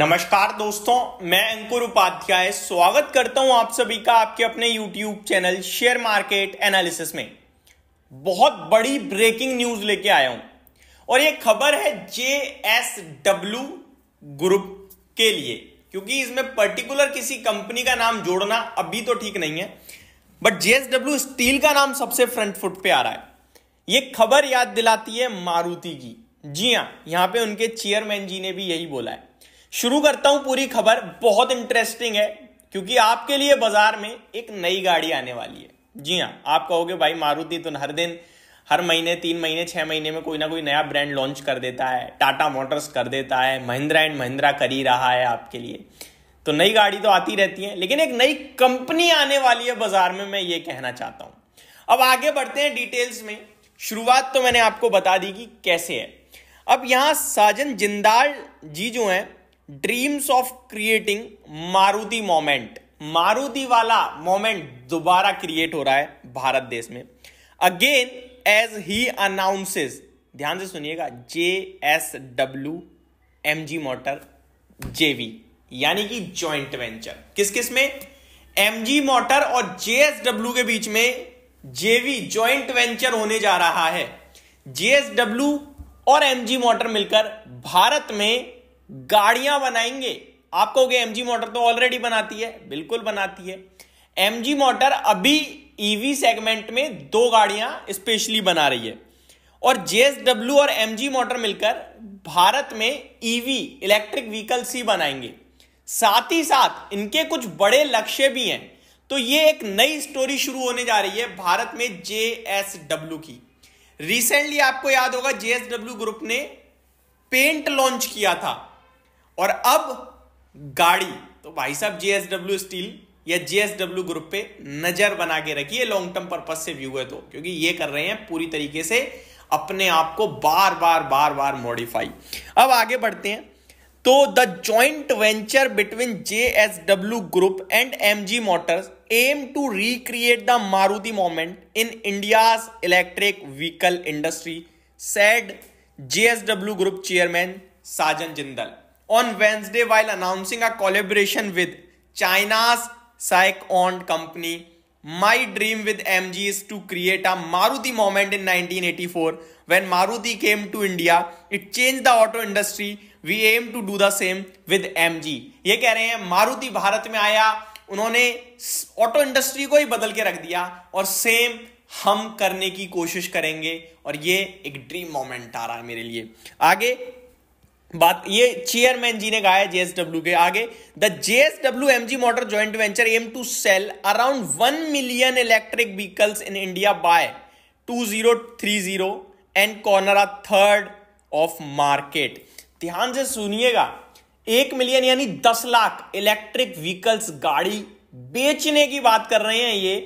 नमस्कार दोस्तों मैं अंकुर उपाध्याय स्वागत करता हूं आप सभी का आपके अपने YouTube channel share market analysis में बहुत बड़ी ब्रेकिंग न्यूज लेके आया हूं और ये खबर है जे एस डब्ल्यू ग्रुप के लिए क्योंकि इसमें पर्टिकुलर किसी कंपनी का नाम जोड़ना अभी तो ठीक नहीं है but J S W steel का नाम सबसे फ्रंट फुट पे आ रहा है ये खबर याद दिलाती है मारुति की जी हाँ यहां पे उनके चेयरमैन जी ने भी यही बोला है शुरू करता हूं पूरी खबर बहुत इंटरेस्टिंग है क्योंकि आपके लिए बाजार में एक नई गाड़ी आने वाली है जी हाँ आप कहोगे भाई मारुति तो हर दिन हर महीने तीन महीने छह महीने में कोई ना कोई नया ब्रांड लॉन्च कर देता है टाटा मोटर्स कर देता है महिंद्रा एंड महिंद्रा कर ही रहा है आपके लिए तो नई गाड़ी तो आती रहती है लेकिन एक नई कंपनी आने वाली है बाजार में मैं ये कहना चाहता हूं अब आगे बढ़ते हैं डिटेल्स में शुरुआत तो मैंने आपको बता दी कि कैसे है अब यहां साजन जिंदाल जी जो हैं dreams of creating Maruti moment Maruti वाला मोमेंट दोबारा क्रिएट हो रहा है भारत देश में अगेन एज ही अनाउंसेस ध्यान से सुनिएगा J S W M G motor JV यानी कि ज्वाइंट वेंचर किस किस में एम जी मोटर और जेएसडब्ल्यू के बीच में जेवी ज्वाइंट वेंचर होने जा रहा है जेएसडब्ल्यू और एम जी मोटर मिलकर भारत में गाड़ियां बनाएंगे आपको कहोगे एमजी मोटर तो ऑलरेडी बनाती है बिल्कुल बनाती है एम जी मोटर अभी ईवी e सेगमेंट में दो गाड़ियां स्पेशली बना रही है और जेएसडब्ल्यू और एमजी मोटर मिलकर भारत में ईवी इलेक्ट्रिक व्हीकल्स ही बनाएंगे साथ ही साथ इनके कुछ बड़े लक्ष्य भी हैं तो ये एक नई स्टोरी शुरू होने जा रही है भारत में जेएसडब्ल्यू की रिसेंटली आपको याद होगा जेएसडब्ल्यू ग्रुप ने पेंट लॉन्च किया था और अब गाड़ी तो भाई साहब जेएसडब्ल्यू स्टील या जेएसडब्ल्यू ग्रुप पे नजर बना के रखिए लॉन्ग टर्म पर्पज से व्यू है तो क्योंकि ये कर रहे हैं पूरी तरीके से अपने आप को बार बार बार बार मॉडिफाई अब आगे बढ़ते हैं तो the joint venture between JSW group and M G motors aim to recreate the Maruti moment in India electric vehicle industry said JSW group chairman Sajan Jindal on Wednesday while announcing a collaboration with China's SAIC-owned company. My dream with MG is to create a Maruti moment in 1984. When Maruti came to India, it changed the auto industry. We aim to do the same with MG. ये कह रहे हैं मारुति भारत में आया उन्होंने auto industry को ही बदल के रख दिया और सेम हम करने की कोशिश करेंगे और ये एक ड्रीम मोमेंट आ रहा है मेरे लिए आगे बात ये चेयरमैन जी ने कहा है जेएसडब्ल्यू के आगे the JSW G motor joint venture aim to sell around one million electric vehicles in India by two zero and corner a third of market ध्यान से सुनिएगा एक मिलियन यानी दस लाख इलेक्ट्रिक व्हीकल्स गाड़ी बेचने की बात कर रहे हैं ये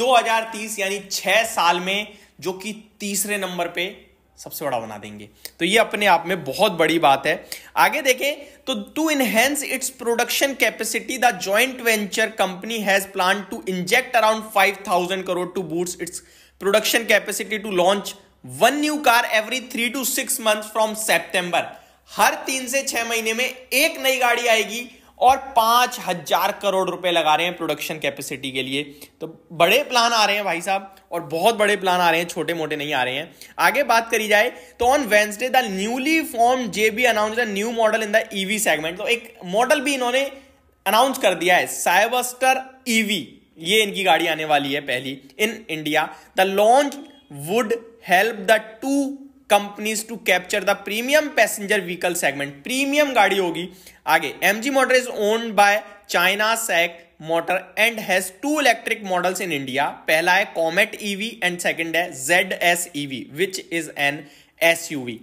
2030 यानी छह साल में जो कि तीसरे नंबर पे सबसे बड़ा बना देंगे तो ये अपने आप में बहुत बड़ी बात है आगे देखें तो to enhance its production capacity the joint venture company has plan to inject around 5000 crore to boost its production capacity to launch one new car every three two six month from September हर तीन से छह महीने में एक नई गाड़ी आएगी और पांच हजार करोड़ रुपए लगा रहे हैं प्रोडक्शन कैपेसिटी के लिए तो बड़े प्लान आ रहे हैं भाई साहब और बहुत बड़े प्लान आ रहे हैं छोटे मोटे नहीं आ रहे हैं आगे बात करी जाए तो on Wednesday the newly form JV announce the new model in the EV segment तो एक मॉडल भी इन्होंने अनाउंस कर दिया है साइबस्टर ईवी e ये इनकी गाड़ी आने वाली है पहली in India the launch would help the two companies to capture the premium passenger vehicle segment premium गाड़ी होगी आगे M G motor is own by China SAIC motor and has two electric models in India पहला है Comet EV and second है Z S EV which is an S UV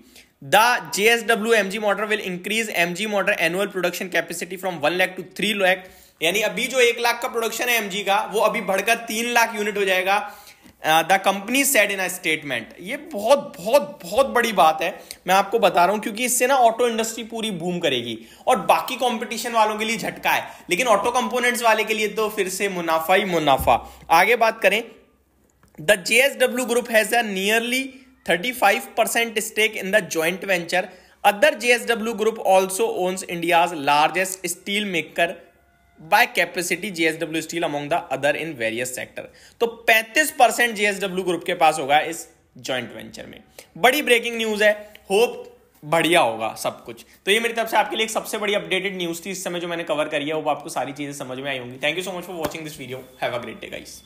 the J S W M G motor will increase M G motor annual production capacity from one lakh to three lakh यानी अभी जो एक लाख का production है M जी का वो अभी बढ़कर तीन लाख यूनिट हो जाएगा the company said in a statement ये बहुत बहुत बहुत बड़ी बात है मैं आपको बता रहा हूं क्योंकि इससे ना ऑटो इंडस्ट्री पूरी बूम करेगी और बाकी कंपटीशन वालों के लिए झटका है लेकिन ऑटो कंपोनेंट्स वाले के लिए तो फिर से मुनाफा ही मुनाफा आगे बात करें the JSW group has a nearly 35 percent stake in the joint venture other JSW group also owns India's largest steel maker by capacity JSW steel among the other in various sector तो 35 percent JSW group के पास होगा इस joint venture में बड़ी breaking news है hope बढ़िया होगा सब कुछ तो ये मेरी तरफ से आपके लिए एक सबसे बड़ी अपडेटेड न्यूज थी इस समय जो मैंने कवर करी है वो आपको सारी चीजें समझ में आई होंगी thank you so much for watching this video have a great day guys